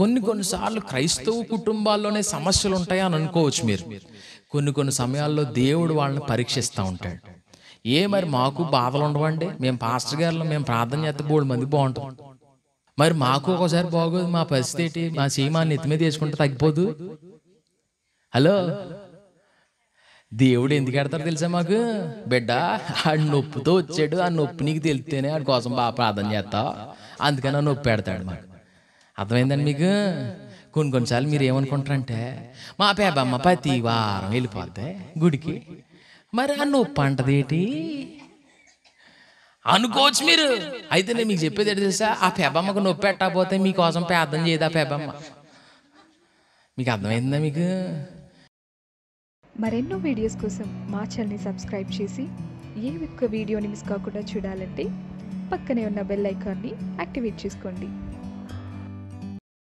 కొన్ని కొన్నిసార్లు క్రైస్తవ కుటుంబాల్లోనే సమస్యలు ఉంటాయని అనుకోవచ్చు మీరు కొన్ని కొన్ని సమయాల్లో దేవుడు వాళ్ళని పరీక్షిస్తూ ఉంటాడు ఏ మరి మాకు బాధలు ఉండవండి మేము పాస్టర్ గారిలో మేము ప్రార్థన చేస్తే మూడు మంది బాగుంటాం మరి మాకు ఒకసారి బాగోదు మా పరిస్థితి ఏంటి మా సీమాన్ని ఎత్తి మీద వేసుకుంటే తగ్గిపోదు హలో దేవుడు ఎందుకు ఎడతారు తెలుసా మాకు బిడ్డ ఆ నొప్పితో వచ్చాడు ఆ నొప్పి నీకు తెలిస్తేనే వాడి కోసం బాగా ప్రార్థన అందుకని ఆ నొప్పి పెడతాడు మాకు అర్థమైందండి మీకు కొన్ని కొన్నిసార్లు మీరు ఏమనుకుంటారంటే మా పేబమ్మ ప్రతి వారం వెళ్ళిపోతే గుడికి మరి ఆ నువ్వు పంటదేటి అనుకోవచ్చు మీరు అయితే నేను మీకు చెప్పేది ఏంటి తెలుసా ఆ పెబ్బమ్మకు నొప్పి పెట్టకపోతే మీకోసం పేదం చేయదు ఆ పెబ్బమ్మ మీకు అర్థమైందా మీకు మరెన్నో వీడియోస్ కోసం మా ఛానల్ని సబ్స్క్రైబ్ చేసి ఏ ఒక్క వీడియోని మిస్ కాకుండా చూడాలంటే పక్కనే ఉన్న బెల్ ఐకాన్ని యాక్టివేట్ చేసుకోండి